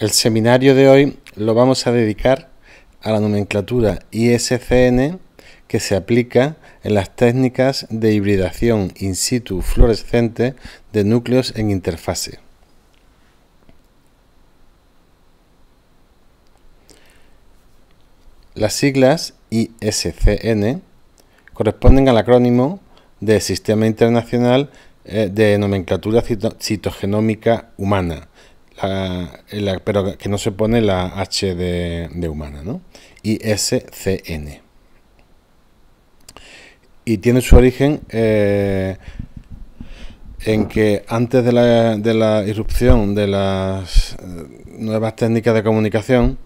El seminario de hoy lo vamos a dedicar a la nomenclatura ISCN que se aplica en las técnicas de hibridación in situ fluorescente de núcleos en interfase. Las siglas ISCN corresponden al acrónimo de Sistema Internacional eh, de Nomenclatura Citogenómica Humana, pero que no se pone la H de, humana, ¿no? SCN Y tiene su origen eh, en que antes de la, de la irrupción de las eh, nuevas técnicas de comunicación,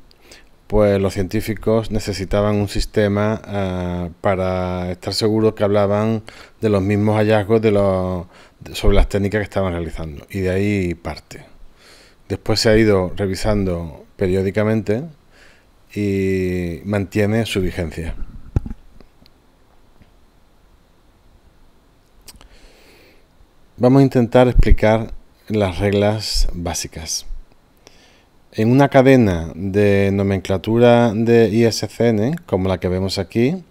pues los científicos necesitaban un sistema eh, para estar seguros que hablaban de los mismos hallazgos de los, sobre las técnicas que estaban realizando. Y de ahí parte. Después se ha ido revisando periódicamente y mantiene su vigencia. Vamos a intentar explicar las reglas básicas. En una cadena de nomenclatura de ISCN, como la que vemos aquí,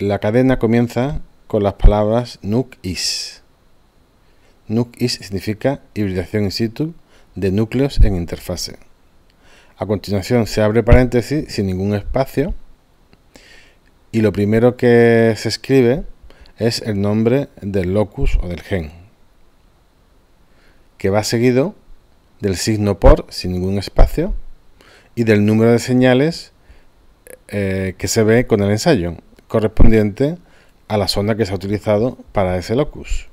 la cadena comienza con las palabras NUC-IS. NUC-IS significa hibridación in situ de núcleos en interfase. A continuación se abre paréntesis sin ningún espacio y lo primero que se escribe es el nombre del locus o del gen, que va seguido del signo por sin ningún espacio y del número de señales eh, que se ve con el ensayo, correspondiente a la sonda que se ha utilizado para ese locus.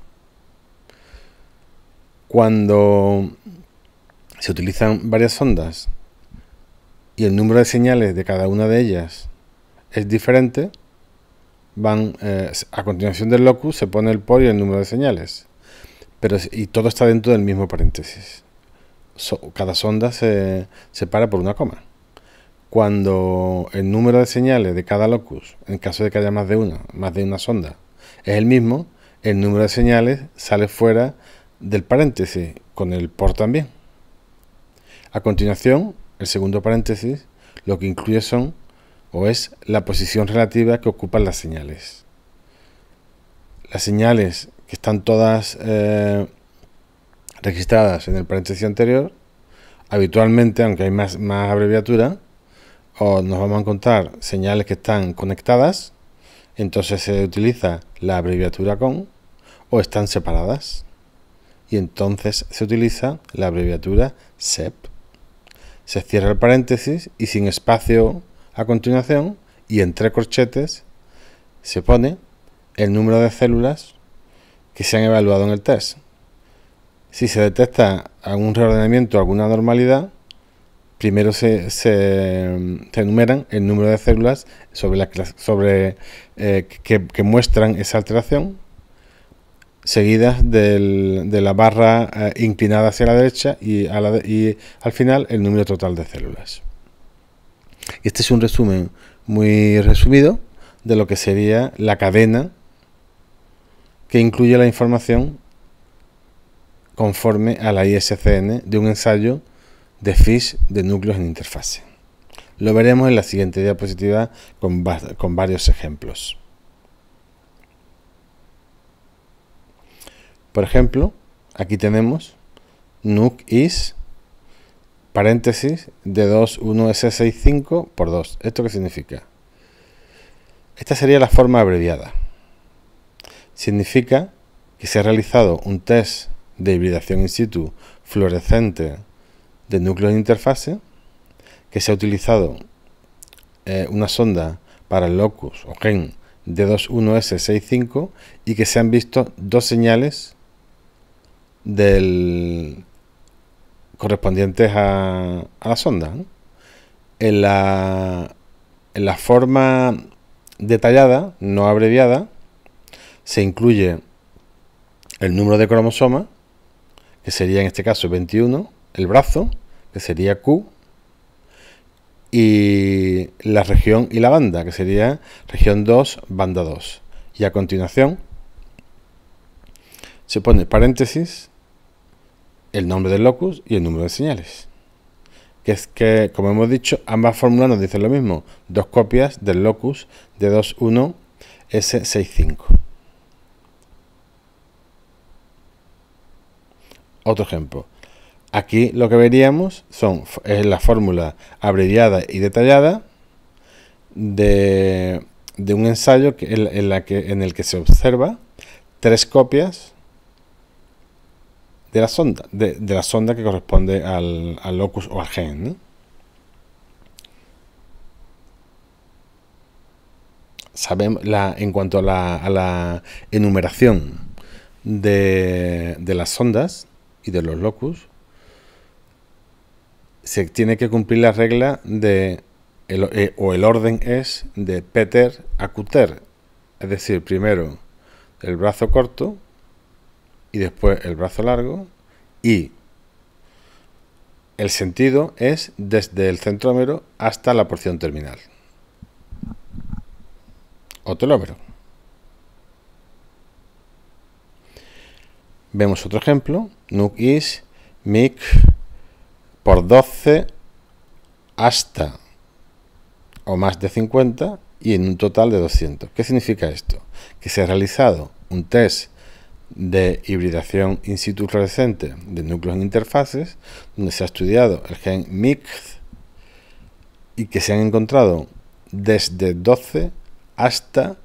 Cuando se utilizan varias ondas y el número de señales de cada una de ellas es diferente, van eh, a continuación del locus se pone el por y el número de señales. Pero, y todo está dentro del mismo paréntesis. cada sonda se separa por una coma. Cuando el número de señales de cada locus, en caso de que haya más de una, más de una sonda, es el mismo, el número de señales sale fuera del paréntesis, con el por también. A continuación, el segundo paréntesis lo que incluye son o es la posición relativa que ocupan las señales. Las señales que están todas eh, registradas en el paréntesis anterior, habitualmente, aunque hay más, más abreviatura, o nos vamos a encontrar señales que están conectadas, entonces se utiliza la abreviatura con, o están separadas, y entonces se utiliza la abreviatura SEP se cierra el paréntesis y sin espacio a continuación y entre corchetes se pone el número de células que se han evaluado en el test. Si se detecta algún reordenamiento, alguna anormalidad, primero se, enumeran el número de células sobre, sobre eh, que muestran esa alteración seguidas de la barra eh, inclinada hacia la derecha y, al final el número total de células. Este es un resumen muy resumido de lo que sería la cadena que incluye la información conforme a la ISCN de un ensayo de FISH de núcleos en interfase. Lo veremos en la siguiente diapositiva con varios ejemplos. Por ejemplo, aquí tenemos nuc is paréntesis de 21 S65 por 2. ¿Esto qué significa? Esta sería la forma abreviada. Significa que se ha realizado un test de hibridación in situ fluorescente de núcleo de interfase, que se ha utilizado eh, una sonda para el locus o gen de 21S65 y que se han visto dos señales del correspondientes a, la sonda. En, la, en la forma detallada, no abreviada, se incluye el número de cromosomas, que sería en este caso 21, el brazo, que sería Q, y la región y la banda, que sería región 2, banda 2. Y a continuación se pone paréntesis el nombre del locus y el número de señales. Que es que, como hemos dicho, ambas fórmulas nos dicen lo mismo. Dos copias del locus de 21 S65. Otro ejemplo. Aquí lo que veríamos son es la fórmula abreviada y detallada de, un ensayo en, la que, en el que se observa tres copias de la sonda, de, la sonda que corresponde al, al locus o al gen. Sabemos la, en cuanto a la, enumeración de, las sondas y de los locus, se tiene que cumplir la regla de el, eh, o el orden es de Peter a Cutter, es decir, primero el brazo corto, y después el brazo largo y el sentido es desde el centrómero hasta la porción terminal o telómero. Vemos otro ejemplo, nuc is mic por 12 hasta o más de 50 y en un total de 200. ¿Qué significa esto? Que se ha realizado un test de hibridación in situ fluorescente de núcleos en interfaces, donde se ha estudiado el gen MIX y que se han encontrado desde 12 hasta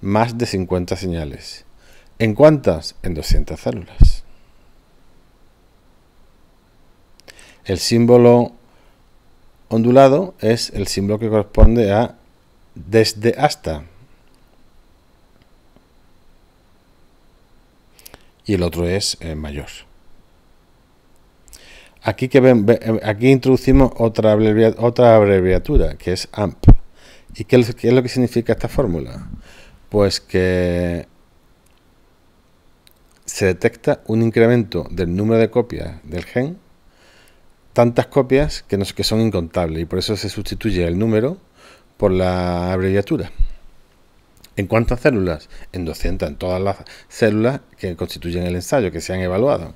más de 50 señales. ¿En cuántas? En 200 células. El símbolo ondulado es el símbolo que corresponde a desde hasta. y el otro es eh, mayor. Aquí, que eh, aquí introducimos otra, otra abreviatura, que es AMP. ¿Y qué, es lo que significa esta fórmula? Pues que se detecta un incremento del número de copias del gen, tantas copias que, que son incontables, y por eso se sustituye el número por la abreviatura. ¿En cuántas células? En 200, en todas las células que constituyen el ensayo, que se han evaluado.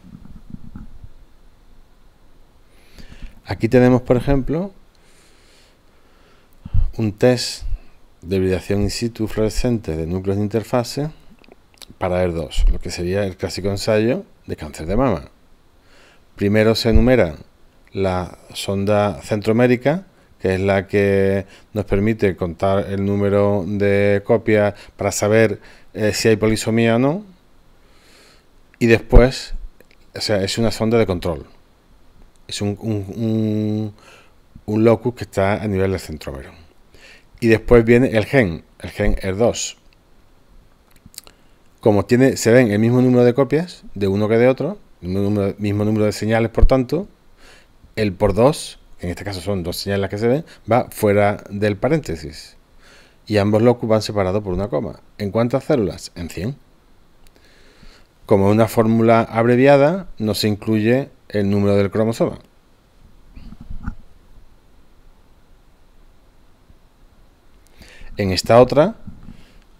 Aquí tenemos, por ejemplo, un test de hibridación in situ fluorescente de núcleos de interfase para ER2, lo que sería el clásico ensayo de cáncer de mama. Primero se enumera la sonda centroamérica, que es la que nos permite contar el número de copias para saber eh, si hay polisomía o no. Y después, o sea, es una sonda de control. Es un, locus que está a nivel del centrómero. Y después viene el gen, el gen r e 2 Como tiene, se ven el mismo número de copias de uno que de otro, el mismo número, mismo número de señales, por tanto, el por 2 en este caso son dos señales las que se ven, va fuera del paréntesis. Y ambos locus van separados por una coma. ¿En cuántas células? En 100. Como una fórmula abreviada, no se incluye el número del cromosoma. En esta otra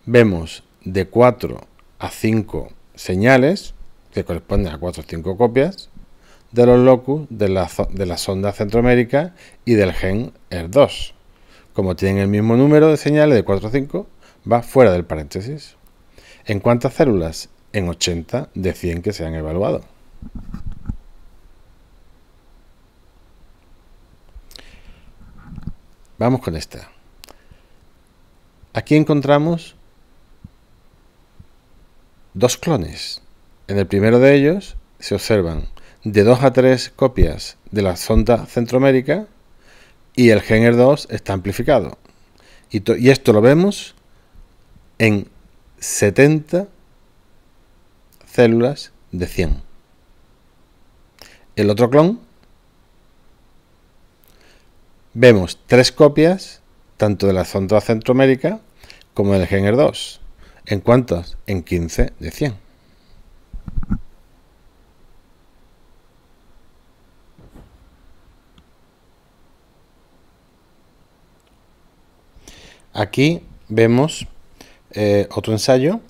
vemos de 4 a 5 señales que corresponden a 4 o 5 copias de los locus de la, sonda Centroamérica y del gen e R 2 Como tienen el mismo número de señales de 4 a 5, va fuera del paréntesis. ¿En cuántas células? En 80 de 100 que se han evaluado. Vamos con esta. Aquí encontramos dos clones. En el primero de ellos se observan de 2 a 3 copias de la sonda centroamérica y el Gener 2 está amplificado. Y, y esto lo vemos en 70 células de 100. El otro clon vemos tres copias tanto de la sonda centroamérica como del Gener 2. ¿En cuántas? En 15 de 100. Aquí vemos eh, otro ensayo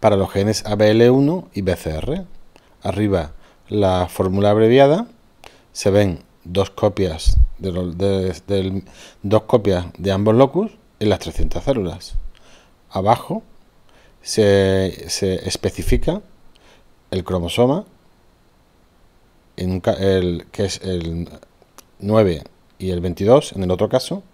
para los genes ABL1 y BCR. Arriba la fórmula abreviada, se ven dos copias de, dos copias de ambos locus en las 300 células. Abajo se, especifica el cromosoma, que es el 9 y el 22 en el otro caso,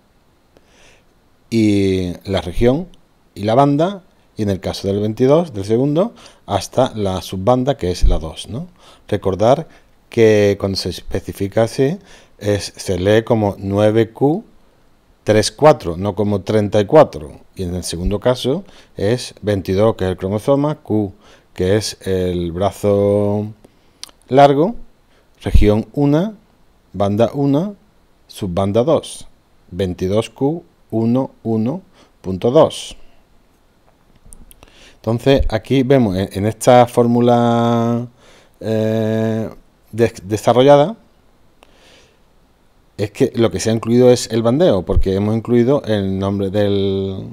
y la región y la banda, y en el caso del 22, del segundo, hasta la subbanda que es la 2. ¿no? Recordar que cuando se especifica así, es, se lee como 9Q 34, no como 34. Y en el segundo caso es 22, que es el cromosoma, Q, que es el brazo largo, región 1, banda 1, subbanda 2, 22Q 1.1.2. Entonces, aquí vemos en esta fórmula eh, desarrollada, es que lo que se ha incluido es el bandeo, porque hemos incluido el nombre del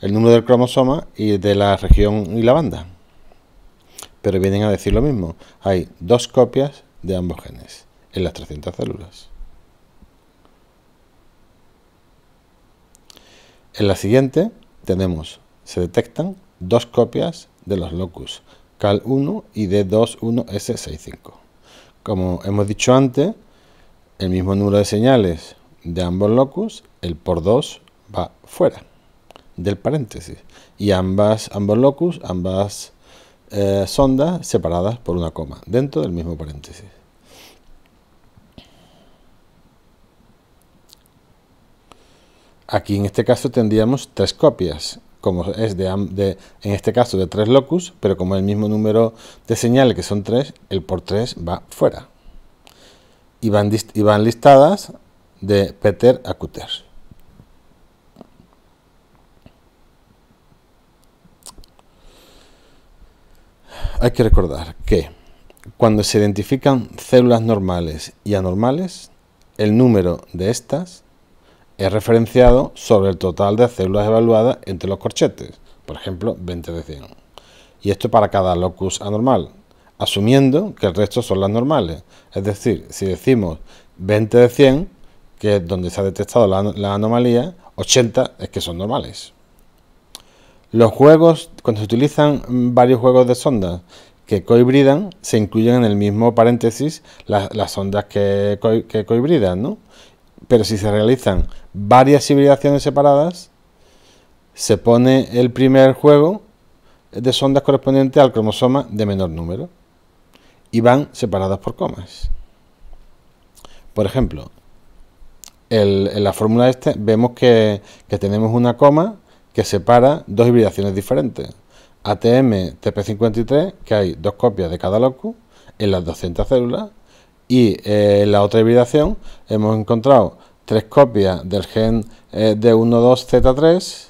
el número del cromosoma y de la región y la banda. Pero vienen a decir lo mismo, hay dos copias de ambos genes en las 300 células. En la siguiente tenemos, se detectan dos copias de los locus CAL1 y D21S65. Como hemos dicho antes, el mismo número de señales de ambos locus, el por 2 va fuera del paréntesis y ambas, ambos locus, ambas eh, sondas separadas por una coma dentro del mismo paréntesis. Aquí en este caso tendríamos tres copias, como es de, en este caso de tres locus, pero como el mismo número de señales que son tres, el por tres va fuera. Y van, y van listadas de Peter a Cutter. Hay que recordar que cuando se identifican células normales y anormales, el número de estas es referenciado sobre el total de células evaluadas entre los corchetes, por ejemplo 20 de 100. Y esto para cada locus anormal, asumiendo que el resto son las normales. Es decir, si decimos 20 de 100, que es donde se ha detectado la, anomalía, 80 es que son normales. Los juegos, cuando se utilizan varios juegos de sondas que cohibridan, se incluyen en el mismo paréntesis las, sondas que, cohibridan, ¿no? Pero si se realizan varias hibridaciones separadas, se pone el primer juego de sondas correspondiente al cromosoma de menor número y van separadas por comas. Por ejemplo, en la fórmula este vemos que, tenemos una coma que separa dos hibridaciones diferentes. ATM TP53, que hay dos copias de cada locus en las 200 células, y eh, en la otra hibridación hemos encontrado tres copias del gen eh, D12Z3,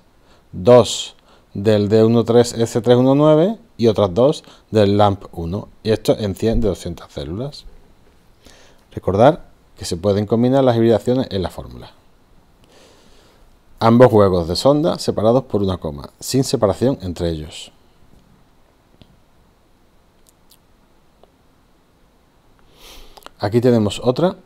dos del D13S319 y otras dos del LAMP1. Y esto en 100 de 200 células. Recordar que se pueden combinar las hibridaciones en la fórmula. Ambos huevos de sonda separados por una coma, sin separación entre ellos. Aquí tenemos otra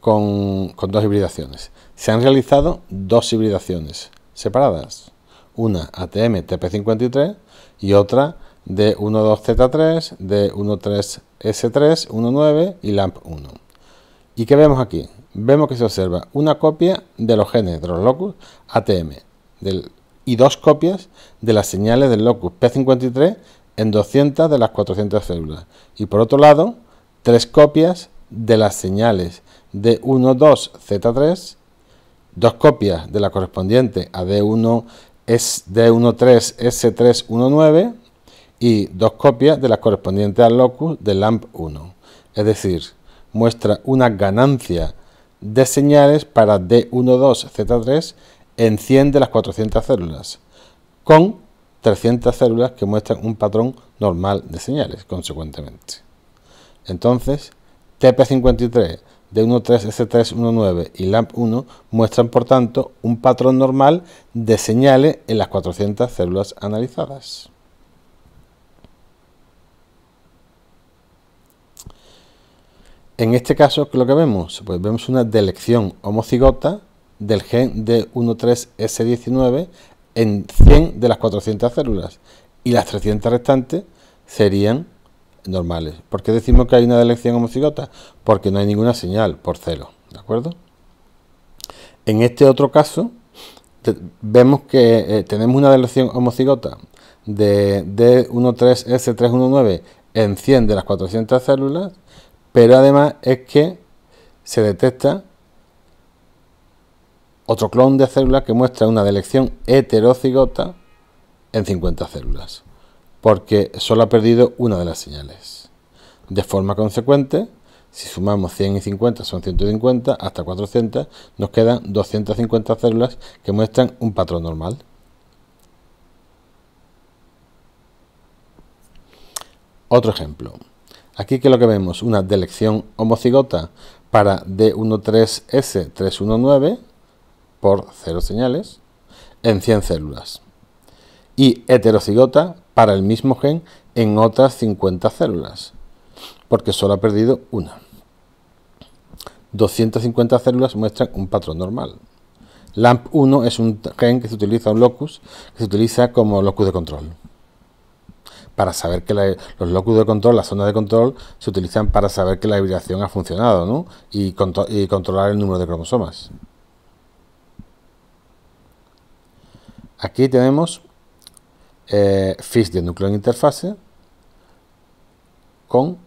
con, dos hibridaciones. Se han realizado dos hibridaciones separadas. Una ATM TP53 y otra de 12Z3, de 13S3, 19 y LAMP1. ¿Y qué vemos aquí? Vemos que se observa una copia de los genes de los locus ATM del, y dos copias de las señales del locus P53 en 200 de las 400 células. Y por otro lado, tres copias de las señales d 12 Z3, dos copias de la correspondiente a D1, d s 319 y dos copias de las correspondientes al locus de LAMP1. Es decir, muestra una ganancia de señales para D12Z3 en 100 de las 400 células, con 300 células que muestran un patrón normal de señales, consecuentemente. Entonces, TP53 de 13S319 y LAMP1 muestran, por tanto, un patrón normal de señales en las 400 células analizadas. En este caso, ¿qué es lo que vemos? Pues vemos una delección homocigota del gen d 13S19 en 100 de las 400 células y las 300 restantes serían normales. ¿Por qué decimos que hay una delección homocigota? Porque no hay ninguna señal por cero, ¿de acuerdo? En este otro caso, vemos que eh, tenemos una delección homocigota de D13S319 en 100 de las 400 células, pero además es que se detecta otro clon de células que muestra una delección heterocigota en 50 células porque solo ha perdido una de las señales. De forma consecuente, si sumamos 100 y 50 son 150, hasta 400 nos quedan 250 células que muestran un patrón normal. Otro ejemplo. Aquí que lo que vemos, una delección homocigota para D13S319 por 0 señales en 100 células y heterocigota para el mismo gen en otras 50 células, porque solo ha perdido una. 250 células muestran un patrón normal. LAMP1 es un gen que se utiliza, un locus, que se utiliza como locus de control. Para saber que los locus de control, las zonas de control, se utilizan para saber que la hibridación ha funcionado ¿no? y controlar el número de cromosomas. Aquí tenemos eh, fish de núcleo en interfase con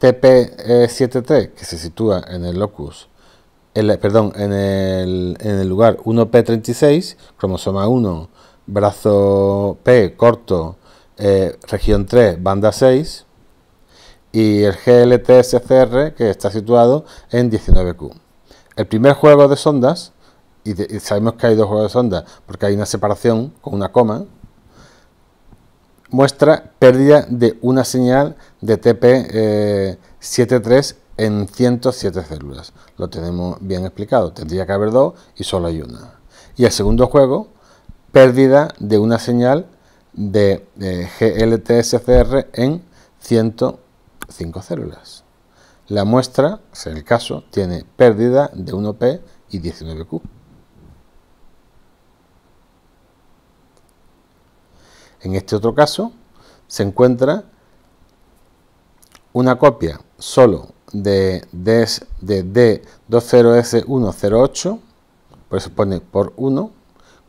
TP7T e que se sitúa en el locus, perdón, en el, en el lugar 1P36, cromosoma 1, brazo P corto, eh, región 3, banda 6, y el GLTSCR que está situado en 19Q. El primer juego de sondas y, sabemos que hay dos juegos de sonda porque hay una separación con una coma, muestra pérdida de una señal de TP73 eh, en 107 células. Lo tenemos bien explicado. Tendría que haber dos y solo hay una. Y el segundo juego, pérdida de una señal de eh, GLTSCR en 105 células. La muestra, en el caso, tiene pérdida de 1P y 19Q. En este otro caso se encuentra una copia solo de, D20S108, por eso pone por 1,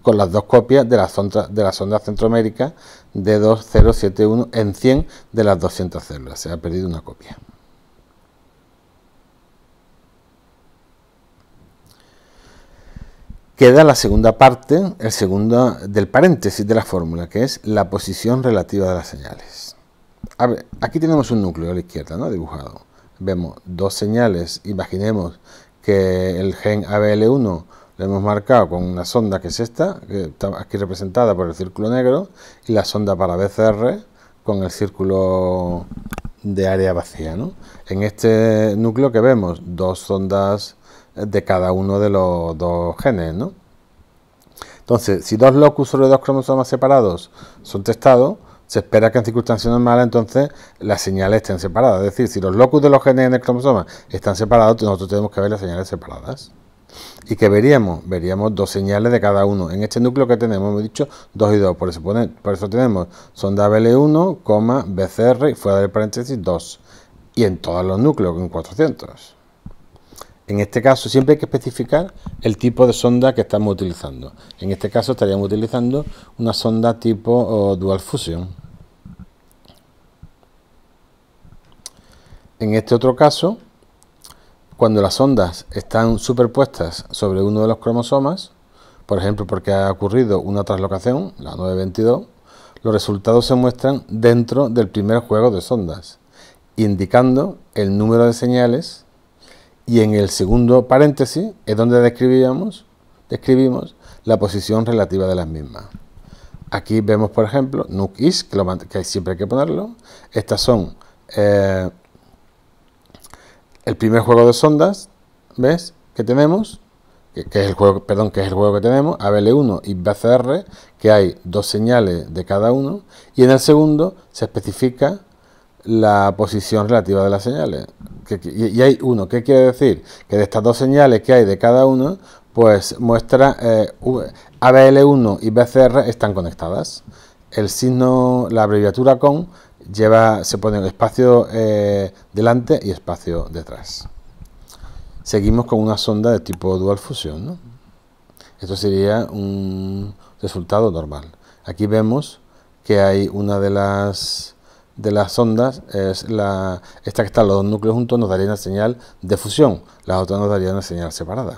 con las dos copias de la, de la sonda Centroamérica D2071 en 100 de las 200 células. Se ha perdido una copia. queda la segunda parte, el segundo del paréntesis de la fórmula, que es la posición relativa de las señales. aquí tenemos un núcleo a la izquierda, ¿no? Dibujado. Vemos dos señales, imaginemos que el gen ABL1 lo hemos marcado con una sonda que es esta, que está aquí representada por el círculo negro, y la sonda para BCR con el círculo de área vacía. ¿no? En este núcleo que vemos dos sondas de cada uno de los dos genes, ¿no? Entonces, si dos locus sobre dos cromosomas separados son testados, se espera que en circunstancias normales entonces las señales estén separadas. Es decir, si los locus de los genes en el cromosoma están separados, nosotros tenemos que ver las señales separadas. ¿Y qué veríamos? Veríamos dos señales de cada uno. En este núcleo que tenemos, hemos dicho 2 y 2. Por eso, por eso tenemos sonda BL1, BCR y fuera del paréntesis 2. Y en todos los núcleos, en 400. En este caso siempre hay que especificar el tipo de sonda que estamos utilizando. En este caso estaríamos utilizando una sonda tipo oh, Dual Fusion. En este otro caso, cuando las ondas están superpuestas sobre uno de los cromosomas, por ejemplo porque ha ocurrido una translocación, la 922, los resultados se muestran dentro del primer juego de sondas, indicando el número de señales y en el segundo paréntesis es donde describíamos, describimos la posición relativa de las mismas. Aquí vemos, por ejemplo, nuc que, siempre hay que ponerlo. Estas son eh, el primer juego de sondas, ¿ves? Que tenemos, que, es el juego, perdón, que es el juego que tenemos, ABL1 y BCR, que hay dos señales de cada uno, y en el segundo se especifica la posición relativa de las señales. y, hay uno, ¿qué quiere decir? Que de estas dos señales que hay de cada uno, pues muestra eh, ABL1 y BCR están conectadas. El signo, la abreviatura con, lleva, se pone espacio eh, delante y espacio detrás. Seguimos con una sonda de tipo dual fusión. Esto sería un resultado normal. Aquí vemos que hay una de las de las ondas es la, esta que está los dos núcleos juntos nos daría una señal de fusión, las otras nos darían una señal separada.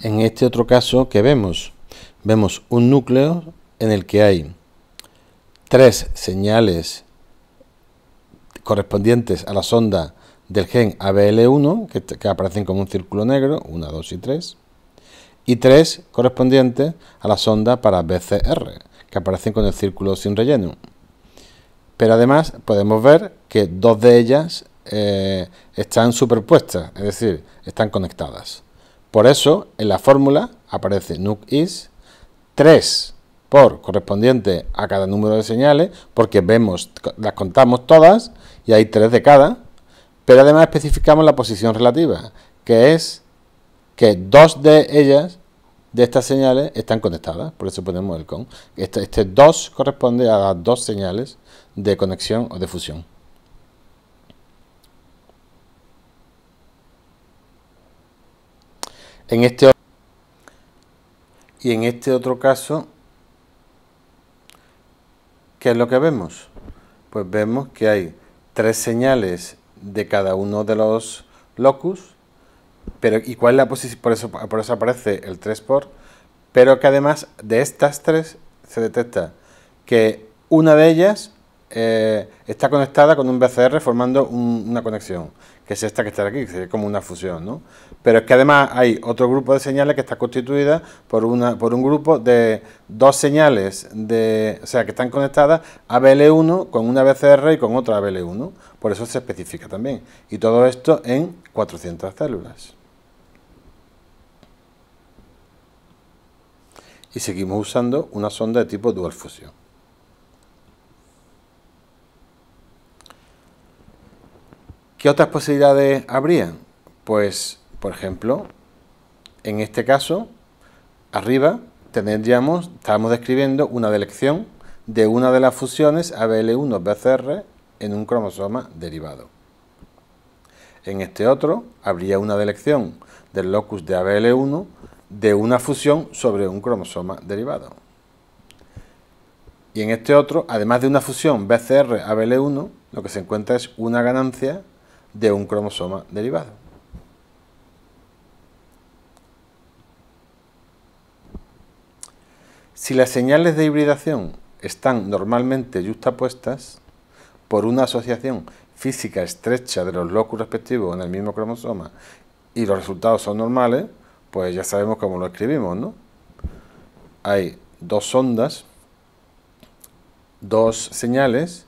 En este otro caso, que vemos? Vemos un núcleo en el que hay tres señales correspondientes a la sonda del gen ABL1, que, que aparecen como un círculo negro, 1, 2 y 3 y tres correspondientes a la sonda para BCR, que aparecen con el círculo sin relleno. Pero además podemos ver que dos de ellas eh, están superpuestas, es decir, están conectadas. Por eso en la fórmula aparece NUC-IS 3 por correspondiente a cada número de señales, porque vemos, las contamos todas y hay tres de cada, pero además especificamos la posición relativa, que es que dos de ellas, de estas señales, están conectadas, por eso ponemos el con. Este, este 2 corresponde a las dos señales de conexión o de fusión. En este y en este otro caso, ¿qué es lo que vemos? Pues vemos que hay tres señales de cada uno de los locus pero, ¿y cuál la posición? Por eso, por eso aparece el 3 por. Pero que además de estas tres se detecta que una de ellas eh, está conectada con un BCR formando una conexión que es esta que está aquí, que es como una fusión, ¿no? Pero es que además hay otro grupo de señales que está constituida por, una, por un grupo de dos señales, de, o sea, que están conectadas a BL1 con una BCR y con otra BL1, por eso se especifica también. Y todo esto en 400 células. Y seguimos usando una sonda de tipo dual fusión. ¿Qué otras posibilidades habrían? Pues, por ejemplo, en este caso, arriba tendríamos, estamos describiendo una delección de una de las fusiones ABL1-BCR en un cromosoma derivado. En este otro habría una delección del locus de ABL1 de una fusión sobre un cromosoma derivado. Y en este otro, además de una fusión BCR-ABL1, lo que se encuentra es una ganancia de un cromosoma derivado. Si las señales de hibridación están normalmente yuxtapuestas por una asociación física estrecha de los locus respectivos en el mismo cromosoma y los resultados son normales, pues ya sabemos cómo lo escribimos, ¿no? Hay dos ondas, dos señales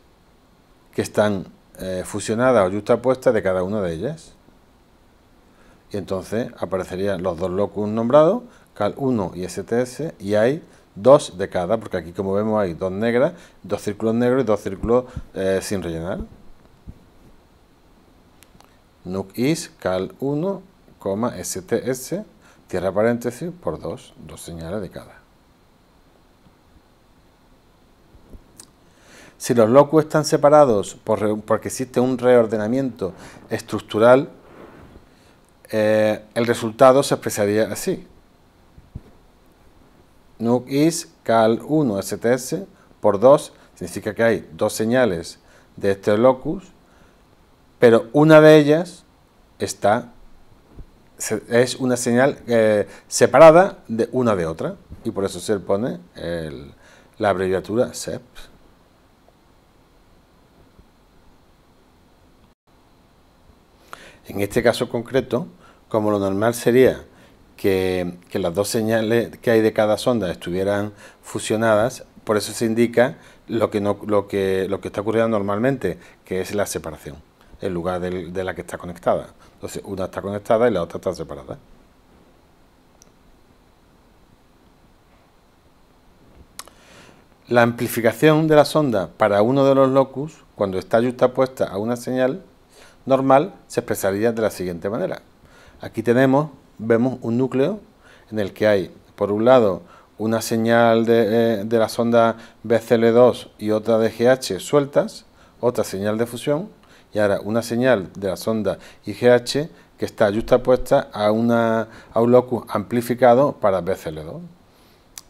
que están eh, fusionada o puesta de cada una de ellas. Y entonces aparecerían los dos locus nombrados, cal1 y STS, y hay dos de cada, porque aquí como vemos hay dos negras, dos círculos negros y dos círculos eh, sin rellenar. Nuc is cal1, STS, cierra paréntesis, por dos, dos señales de cada. Si los locus están separados porque existe un reordenamiento estructural, eh, el resultado se expresaría así. Nuc is cal 1 STS por 2 significa que hay dos señales de este locus, pero una de ellas está es una señal eh, separada de una de otra y por eso se pone la abreviatura SEP. En este caso concreto, como lo normal sería que, las dos señales que hay de cada sonda estuvieran fusionadas, por eso se indica lo que, lo lo que está ocurriendo normalmente, que es la separación, en lugar de, la que está conectada. Entonces, una está conectada y la otra está separada. La amplificación de la sonda para uno de los locus, cuando está puesta a una señal, normal se expresaría de la siguiente manera. Aquí tenemos, vemos un núcleo en el que hay, por un lado, una señal de, eh, la sonda BCL2 y otra de GH sueltas, otra señal de fusión, y ahora una señal de la sonda IGH que está puesta a, una, a un locus amplificado para BCL2.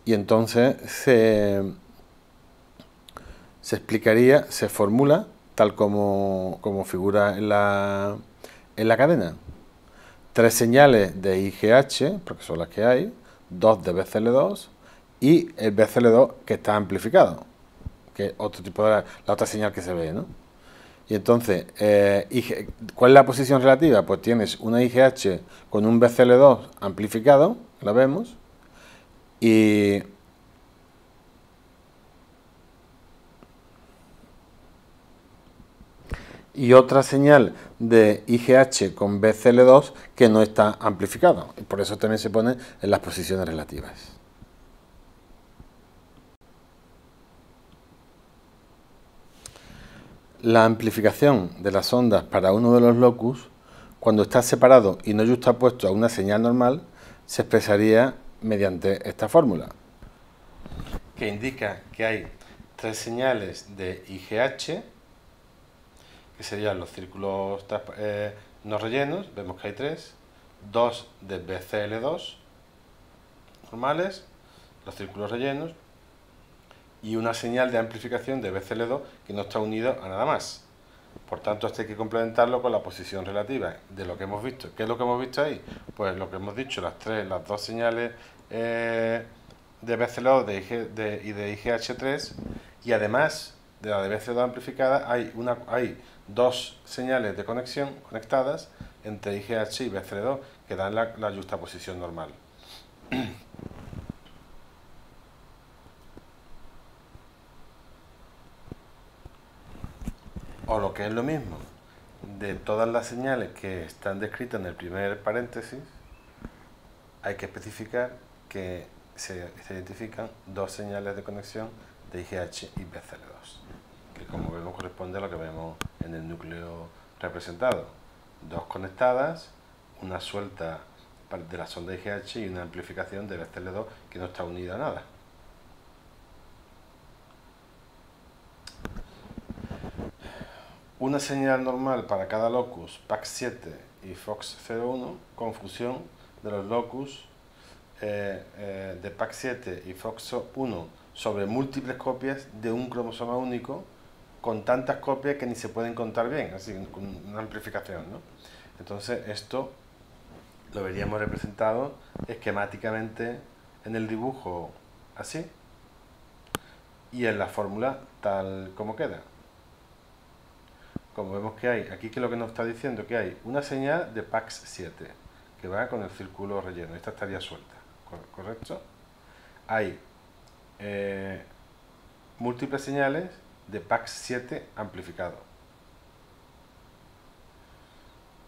Y entonces se, se explicaría, se formula tal como, como figura en la, en la cadena. Tres señales de IGH, porque son las que hay, dos de BCL2 y el BCL2 que está amplificado, que es otro tipo de la, otra señal que se ve, ¿no? Y entonces, eh, ¿cuál es la posición relativa? Pues tienes una IGH con un BCL2 amplificado, la vemos, y y otra señal de IGH con BCL2 que no está amplificada. Por eso también se pone en las posiciones relativas. La amplificación de las ondas para uno de los locus, cuando está separado y no puesto a una señal normal, se expresaría mediante esta fórmula, que indica que hay tres señales de IGH serían los círculos eh, no rellenos, vemos que hay tres, dos de BCL2 normales, los círculos rellenos, y una señal de amplificación de BCL2 que no está unido a nada más. Por tanto, esto hay que complementarlo con la posición relativa de lo que hemos visto. ¿Qué es lo que hemos visto ahí? Pues lo que hemos dicho, las tres, las dos señales eh, de BCL2 y de IGH3, y además de la DBC2 amplificada hay, una, hay dos señales de conexión conectadas entre IGH y bcl 2 que dan la, la posición normal. o lo que es lo mismo, de todas las señales que están descritas en el primer paréntesis, hay que especificar que se, se identifican dos señales de conexión de IGH y BCL2 que como vemos corresponde a lo que vemos en el núcleo representado. Dos conectadas, una suelta de la sonda IGH y una amplificación del STL2 que no está unida a nada. Una señal normal para cada locus PAC7 y FOX01 con fusión de los locus eh, eh, de PAC7 y FOX1 sobre múltiples copias de un cromosoma único con tantas copias que ni se pueden contar bien, así con una amplificación. ¿no? Entonces esto lo veríamos representado esquemáticamente en el dibujo así y en la fórmula tal como queda. Como vemos que hay, aquí que lo que nos está diciendo que hay una señal de PAX 7 que va con el círculo relleno, esta estaría suelta, ¿correcto? Hay eh, múltiples señales de PAX 7 amplificado.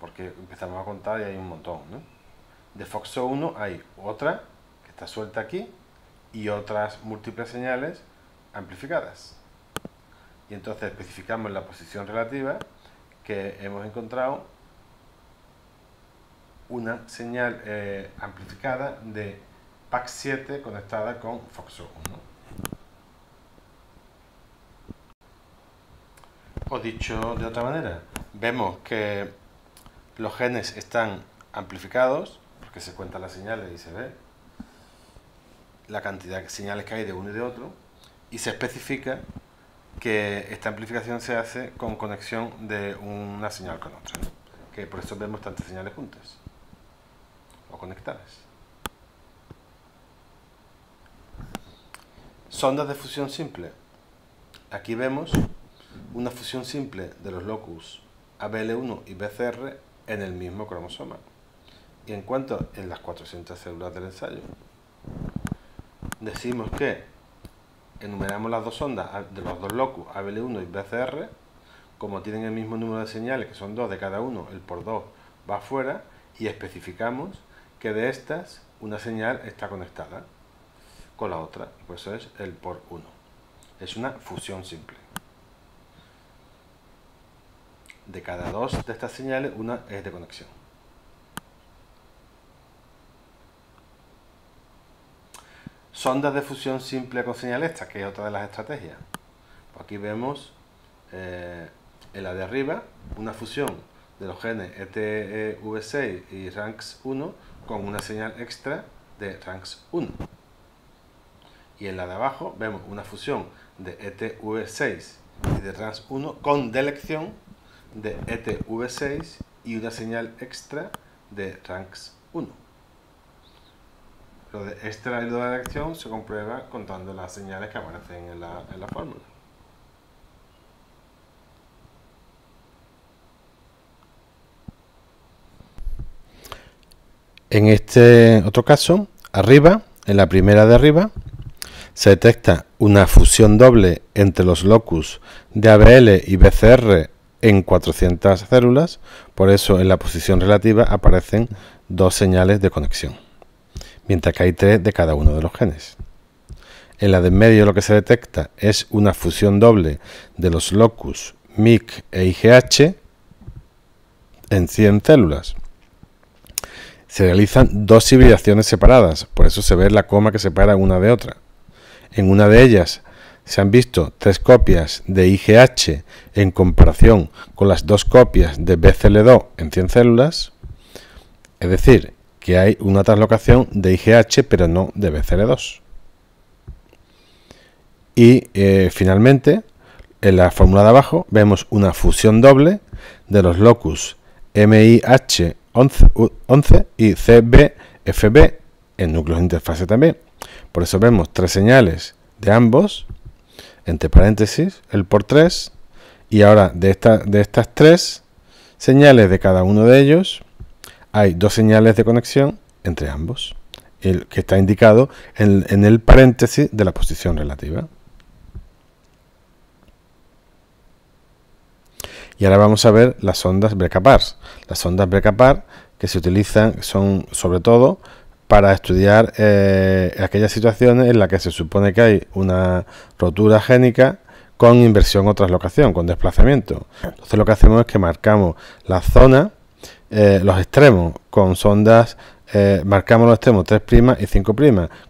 Porque empezamos a contar y hay un montón, De Foxo 1 hay otra que está suelta aquí y otras múltiples señales amplificadas. Y entonces especificamos la posición relativa que hemos encontrado una señal eh, amplificada de PAX7 conectada con Foxo 1. O dicho de otra manera, vemos que los genes están amplificados, porque se cuentan las señales y se ve la cantidad de señales que hay de uno y de otro, y se especifica que esta amplificación se hace con conexión de una señal con otra, que por eso vemos tantas señales juntas o conectadas. Sondas de fusión simple. Aquí vemos una fusión simple de los locus ABL1 y BCR en el mismo cromosoma. Y en cuanto en las 400 células del ensayo, decimos que enumeramos las dos ondas de los dos locus ABL1 y BCR, como tienen el mismo número de señales, que son dos de cada uno, el por dos va afuera, y especificamos que de estas una señal está conectada con la otra, pues es el por 1. Es una fusión simple de cada dos de estas señales, una es de conexión. Sondas de fusión simple con señal extra, que es otra de las estrategias. Pues aquí vemos eh, en la de arriba una fusión de los genes ETV6 e y rans 1 con una señal extra de rans 1 Y en la de abajo vemos una fusión de ETV6 e y de rans 1 con delección de ETv6 y una señal extra de ranks 1. Lo de extra y la de se comprueba contando las señales que aparecen en la, en la fórmula. En este otro caso, arriba, en la primera de arriba, se detecta una fusión doble entre los locus de ABL y BCR en 400 células, por eso en la posición relativa aparecen dos señales de conexión, mientras que hay tres de cada uno de los genes. En la de en medio lo que se detecta es una fusión doble de los locus MIC e IGH en 100 células. Se realizan dos hibridaciones separadas, por eso se ve la coma que separa una de otra. En una de ellas se han visto tres copias de IgH en comparación con las dos copias de BCL2 en 100 células, es decir, que hay una translocación de IgH pero no de BCL2. Y eh, finalmente, en la fórmula de abajo vemos una fusión doble de los locus MIH11 y CBFB en núcleos de interfase también. Por eso vemos tres señales de ambos entre paréntesis, el por 3, y ahora de, de estas tres señales de cada uno de ellos, hay dos señales de conexión entre ambos, el que está indicado en, el paréntesis de la posición relativa. Y ahora vamos a ver las ondas Brecapar. Las ondas Brecapar que se utilizan son sobre todo para estudiar eh, aquellas situaciones en las que se supone que hay una rotura génica con inversión o traslocación, con desplazamiento. Entonces lo que hacemos es que marcamos la zona, eh, los extremos, con sondas, eh, marcamos los extremos 3' y 5',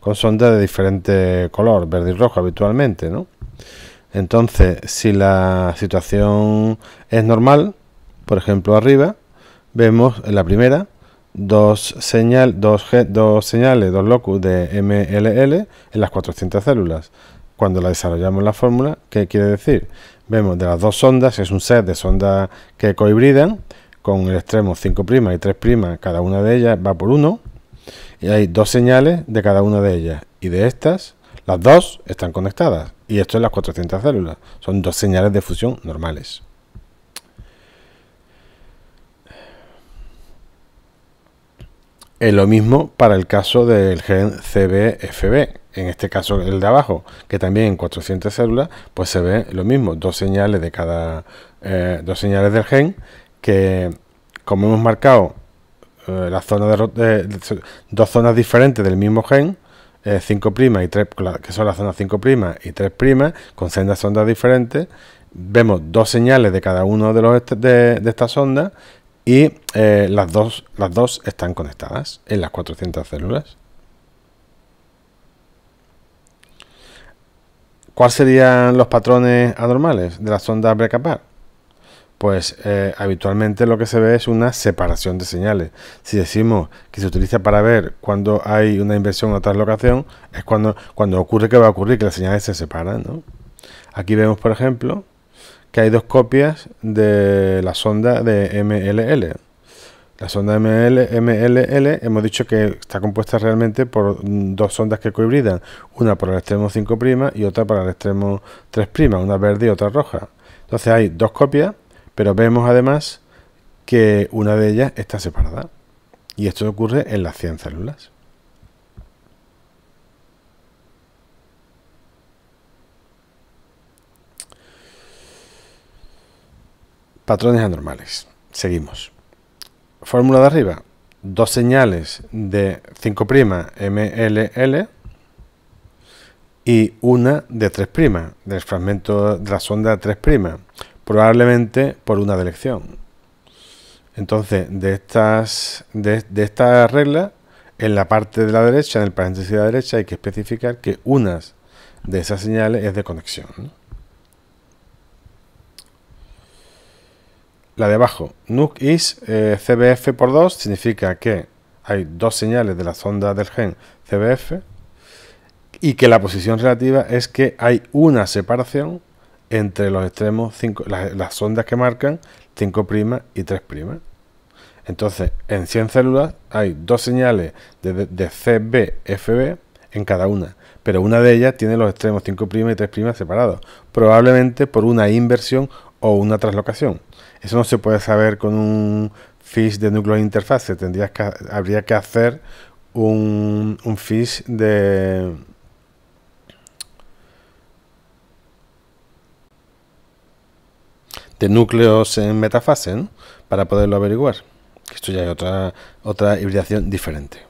con sondas de diferente color, verde y rojo habitualmente. Entonces, si la situación es normal, por ejemplo arriba, vemos en la primera dos, señal, dos, dos señales, dos locus de MLL en las 400 células. Cuando la desarrollamos la fórmula, ¿qué quiere decir? Vemos de las dos sondas, es un set de sondas que cohibridan, con el extremo 5' y 3', cada una de ellas va por uno, y hay dos señales de cada una de ellas, y de estas, las dos están conectadas, y esto es las 400 células, son dos señales de fusión normales. Es lo mismo para el caso del gen CBFB, en este caso el de abajo, que también en 400 células, pues se ve lo mismo, dos señales de cada, eh, dos señales del gen, que como hemos marcado eh, la de, dos zonas diferentes del mismo gen, 5 eh, y 3, que son las zonas 5' y 3', con sendas sondas diferentes, vemos dos señales de cada uno de, los de, de estas ondas y eh, las, dos, las dos están conectadas en las 400 células. ¿Cuáles serían los patrones anormales de la sonda Breakapart? Pues eh, habitualmente lo que se ve es una separación de señales. Si decimos que se utiliza para ver cuando hay una inversión o translocación, es cuando, cuando ocurre que va a ocurrir que las señales se separan. Aquí vemos, por ejemplo, que hay dos copias de la sonda de MLL. La sonda ML, MLL hemos dicho que está compuesta realmente por dos sondas que cohibridan, una por el extremo 5' y otra para el extremo 3', una verde y otra roja. Entonces hay dos copias, pero vemos además que una de ellas está separada. Y esto ocurre en las 100 células. Patrones anormales. Seguimos. Fórmula de arriba. Dos señales de 5' MLL y una de 3' del fragmento de la sonda 3', probablemente por una de Entonces, de estas, de, esta regla, en la parte de la derecha, en el paréntesis de la derecha, hay que especificar que una de esas señales es de conexión. la de abajo, NUC is eh, CBF por 2, significa que hay dos señales de la sonda del gen CBF y que la posición relativa es que hay una separación entre los extremos, cinco, las, ondas sondas que marcan 5' y 3'. Entonces, en 100 células hay dos señales de, de CBFB en cada una, pero una de ellas tiene los extremos 5' y 3' separados, probablemente por una inversión o una traslocación. Eso no se puede saber con un fish de núcleo de interfase. Tendrías que, habría que hacer un, un fish de... de núcleos en metafase ¿no? para poderlo averiguar. Esto ya es otra, otra hibridación diferente.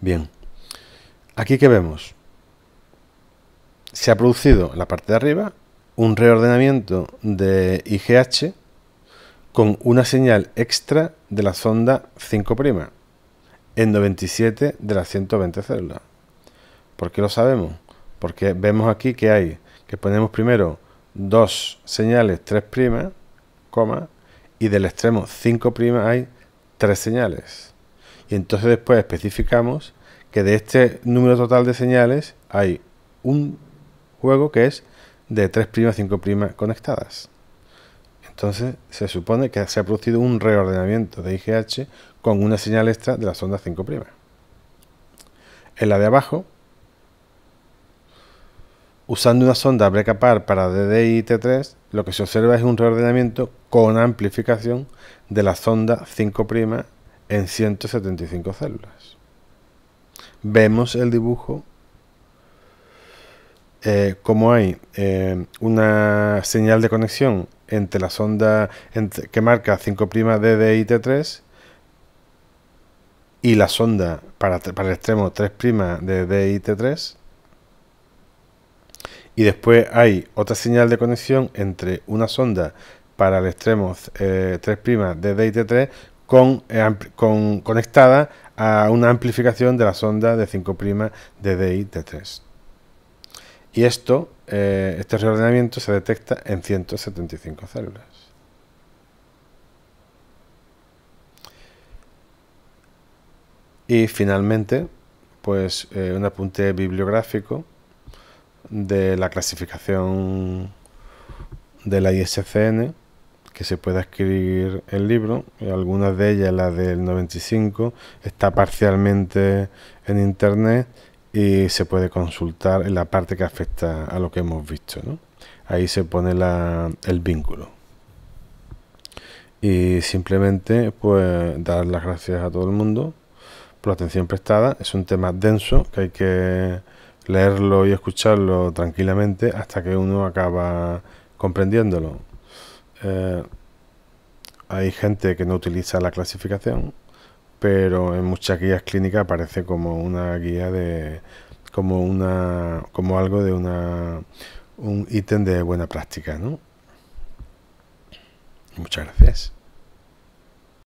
Bien. Aquí que vemos, se ha producido en la parte de arriba un reordenamiento de IGH con una señal extra de la sonda 5' en 97 de las 120 células. ¿Por qué lo sabemos? Porque vemos aquí que hay, que ponemos primero dos señales 3', coma, y del extremo 5' hay tres señales. Y entonces después especificamos que de este número total de señales hay un juego que es de 3' 5' conectadas. Entonces se supone que se ha producido un reordenamiento de IGH con una señal extra de la sonda 5'. En la de abajo, usando una sonda brecapar para DDI 3 lo que se observa es un reordenamiento con amplificación de la sonda 5' en 175 células vemos el dibujo, eh, como hay eh, una señal de conexión entre la sonda que marca 5' dit 3 y la sonda para, para el extremo 3' de DIT3. Y después hay otra señal de conexión entre una sonda para el extremo eh, 3' de DIT3 con, eh, con, conectada a una amplificación de la sonda de 5' de DI 3. Y esto, eh, este reordenamiento se detecta en 175 células. Y finalmente, pues eh, un apunte bibliográfico de la clasificación de la ISCN que se pueda escribir el libro. Algunas de ellas, la del 95, está parcialmente en internet y se puede consultar en la parte que afecta a lo que hemos visto. Ahí se pone el vínculo. Y simplemente pues dar las gracias a todo el mundo por la atención prestada. Es un tema denso que hay que leerlo y escucharlo tranquilamente hasta que uno acaba comprendiéndolo eh, hay gente que no utiliza la clasificación, pero en muchas guías clínicas aparece como una guía de como una como algo de una un ítem de buena práctica, ¿no? Muchas gracias.